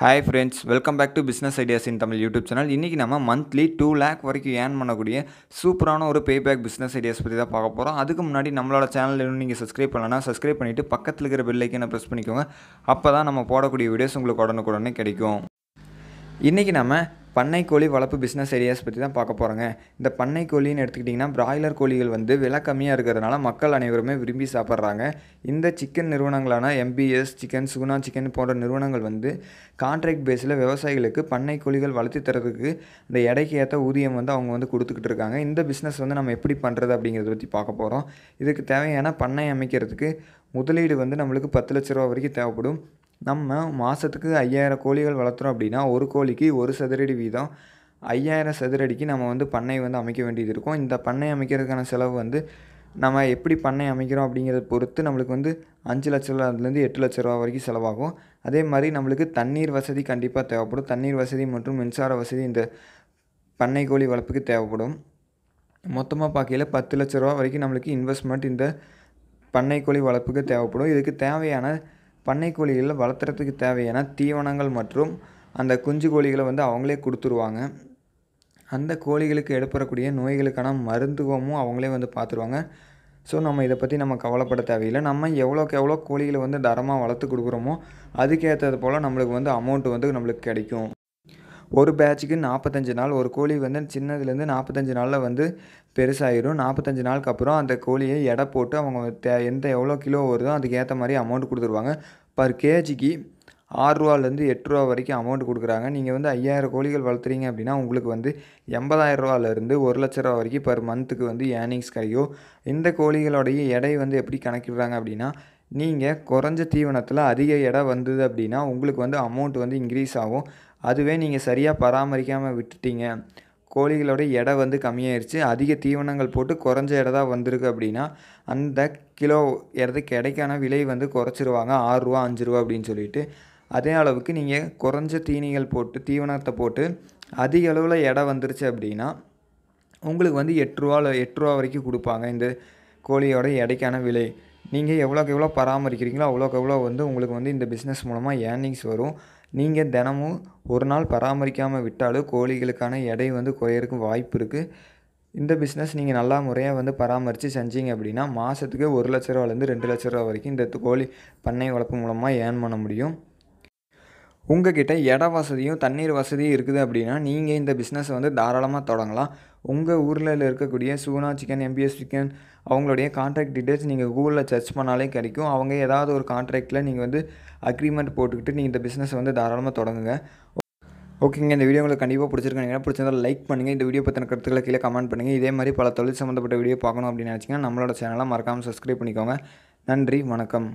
hi friends welcome back to business ideas in Tamil YouTube channel இன்றைக்கி நம்ம monthly two lakh வரைக்கும் earn பண்ணக்கூடிய சூப்பரான ஒரு பே பேக் பிஸ்னஸ் ஐடியாஸ் பற்றி தான் பார்க்க போகிறோம் அதுக்கு முன்னாடி நம்மளோட சேனல் இன்னும் நீங்கள் சப்ஸ்கிரைப் பண்ணலன்னா சப்ஸ்கிரைப் பண்ணிவிட்டு பக்கத்தில் இருக்கிற பெல்லைக்கனை ப்ரெஸ் பண்ணிக்கோங்க அப்போ தான் நம்ம போடக்கூடிய வீடியோஸ் உங்களுக்கு உடனுக்குடனே கிடைக்கும் இன்றைக்கி நம்ம பண்ணைக்கோழி வளர்ப்பு பிஸ்னஸ் ஏரியாஸ் பற்றி தான் பார்க்க போகிறோங்க இந்த பண்ணைக்கோழின்னு எடுத்துக்கிட்டிங்கன்னா பிராய்லர் கோழிகள் வந்து விலை கம்மியாக இருக்கிறதுனால மக்கள் அனைவருமே விரும்பி சாப்பிட்றாங்க இந்த சிக்கன் நிறுவனங்களான எம்பிஎஸ் சிக்கன் சுகுணா சிக்கன் போன்ற நிறுவனங்கள் வந்து கான்ட்ராக்ட் பேஸில் விவசாயிகளுக்கு பண்ணை கோழிகள் வளர்த்து தரதுக்கு அந்த எடைக்கு ஏற்ற ஊதியம் வந்து அவங்க வந்து கொடுத்துக்கிட்டு இருக்காங்க இந்த பிஸ்னஸ் வந்து நம்ம எப்படி பண்ணுறது அப்படிங்கிறத பற்றி பார்க்க போகிறோம் இதுக்கு தேவையான பண்ணை அமைக்கிறதுக்கு முதலீடு வந்து நம்மளுக்கு பத்து லட்ச ரூபா வரைக்கும் தேவைப்படும் நம்ம மாதத்துக்கு ஐயாயிரம் கோழிகள் வளர்த்துறோம் அப்படின்னா ஒரு கோழிக்கு ஒரு சதுரடி வீதம் ஐயாயிரம் சதுரடிக்கு நம்ம வந்து பண்ணை வந்து அமைக்க வேண்டியது இருக்கும் இந்த பண்ணை அமைக்கிறதுக்கான செலவு வந்து நம்ம எப்படி பண்ணை அமைக்கிறோம் அப்படிங்கிறத பொறுத்து நம்மளுக்கு வந்து அஞ்சு லட்ச ரூபாலேருந்து எட்டு லட்ச ரூபா வரைக்கும் செலவாகும் அதே மாதிரி நம்மளுக்கு தண்ணீர் வசதி கண்டிப்பாக தேவைப்படும் தண்ணீர் வசதி மற்றும் மின்சார வசதி இந்த பண்ணை கோழி வளர்ப்புக்கு தேவைப்படும் மொத்தமாக பார்க்கையில் பத்து லட்ச ரூபா வரைக்கும் நம்மளுக்கு இன்வெஸ்ட்மெண்ட் இந்த பண்ணை கோழி வளர்ப்புக்கு தேவைப்படும் இதுக்கு தேவையான பண்ணை கோழிகளில் வளர்த்துறதுக்கு தேவையான தீவனங்கள் மற்றும் அந்த குஞ்சு கோழிகளை வந்து அவங்களே கொடுத்துருவாங்க அந்த கோழிகளுக்கு எடுப்பறக்கூடிய நோய்களுக்கான மருந்துவமும் அவங்களே வந்து பார்த்துருவாங்க ஸோ நம்ம இதை பற்றி நம்ம கவலைப்பட தேவையில்லை நம்ம எவ்வளோக்கு எவ்வளோ கோழிகளை வந்து தரமாக வளர்த்து கொடுக்குறோமோ அதுக்கேற்றது போல் நம்மளுக்கு வந்து அமௌண்ட்டு வந்து நம்மளுக்கு கிடைக்கும் ஒரு பேட்சுக்கு நாற்பத்தஞ்சு நாள் ஒரு கோழி வந்து சின்னதுலேருந்து நாற்பத்தஞ்சு நாளில் வந்து பெருசாகிடும் நாற்பத்தஞ்சு நாளுக்கு அப்புறம் அந்த கோழியை எடை போட்டு அவங்க தே எந்த எவ்வளோ கிலோ வருதோ அதுக்கேற்ற மாதிரி அமௌண்ட் கொடுத்துருவாங்க பர் கேஜிக்கு ஆறுரூவாலேருந்து எட்டு ரூபா வரைக்கும் அமௌண்ட் கொடுக்குறாங்க நீங்கள் வந்து ஐயாயிரம் கோழிகள் வளர்த்துறீங்க அப்படின்னா உங்களுக்கு வந்து எண்பதாயிரம் ரூபாலேருந்து ஒரு லட்ச ரூபா வரைக்கும் பர் மந்த்துக்கு வந்து ஏர்னிங்ஸ் கிடைக்கும் இந்த கோழிகளுடைய எடை வந்து எப்படி கணக்கிடுறாங்க அப்படின்னா நீங்கள் குறைஞ்ச தீவனத்தில் அதிக எடை வந்தது அப்படின்னா உங்களுக்கு வந்து அமௌண்ட் வந்து இன்க்ரீஸ் ஆகும் அதுவே நீங்கள் சரியாக பராமரிக்காமல் விட்டுட்டீங்க கோழிகளோட எடை வந்து கம்மியாயிருச்சு அதிக தீவனங்கள் போட்டு குறைஞ்ச இட தான் வந்திருக்கு அப்படின்னா அந்த கிலோ இடத்துக்கு எடைக்கான விலை வந்து குறைச்சிருவாங்க ஆறுரூவா அஞ்சு ரூபா அப்படின்னு சொல்லிட்டு அதே அளவுக்கு நீங்கள் குறைஞ்ச தீனிகள் போட்டு தீவனத்தை போட்டு அதிக அளவில் எடை வந்துருச்சு அப்படின்னா உங்களுக்கு வந்து எட்டுருவாவில் எட்டுருவா வரைக்கும் கொடுப்பாங்க இந்த கோழியோட எடைக்கான விலை நீங்கள் எவ்வளோக்கு எவ்வளோ பராமரிக்கிறீங்களோ அவ்வளோக்கு எவ்வளோ வந்து உங்களுக்கு வந்து இந்த பிஸ்னஸ் மூலமாக ஏர்னிங்ஸ் வரும் நீங்கள் தினமும் ஒரு நாள் பராமரிக்காமல் விட்டாலும் கோழிகளுக்கான எடை வந்து குறையிறதுக்கு வாய்ப்பு இருக்குது இந்த பிஸ்னஸ் நீங்கள் நல்லா முறையாக வந்து பராமரித்து செஞ்சீங்க அப்படின்னா மாதத்துக்கு ஒரு லட்ச ரூபாலேருந்து ரெண்டு லட்ச ரூபா வரைக்கும் இந்த கோழி பண்ணை வளர்ப்பு மூலமாக ஏர்ன் பண்ண முடியும் உங்ககிட்ட இட வசதியும் தண்ணீர் வசதியும் இருக்குது அப்படின்னா நீங்கள் இந்த பிஸ்னஸை வந்து தாராளமாக தொடங்கலாம் உங்கள் ஊரில் இருக்கக்கூடிய சூனா சிக்கன் எம்பிஎஸ் சிக்கன் அவங்களுடைய கான்ட்ராக்ட் டீட்டெயில்ஸ் நீங்கள் கூகுளில் சர்ச் பண்ணாலே கிடைக்கும் அவங்க ஏதாவது ஒரு கான்ட்ராக்டில் நீங்கள் வந்து அக்ரிமெண்ட் போட்டுக்கிட்டு நீங்கள் இந்த பிஸ்னஸ் வந்து தாராளமாக தொடங்குங்க ஓகேங்க இந்த வீடியோ உங்களுக்கு கண்டிப்பாக பிடிச்சிருக்காங்க பிடிச்சிருந்தால் லைக் பண்ணுங்கள் இந்த வீடியோ பற்றின கருத்துக்களை கீழே கமெண்ட் பண்ணுங்கள் இதே மாதிரி பல தொழில் சம்மந்தப்பட்ட வீடியோ பார்க்கணும் அப்படின்னு நினச்சிங்கன்னா நம்மளோட சேனலை மறக்காமல் சப்ஸ்கிரைப் பண்ணிக்கோங்க நன்றி வணக்கம்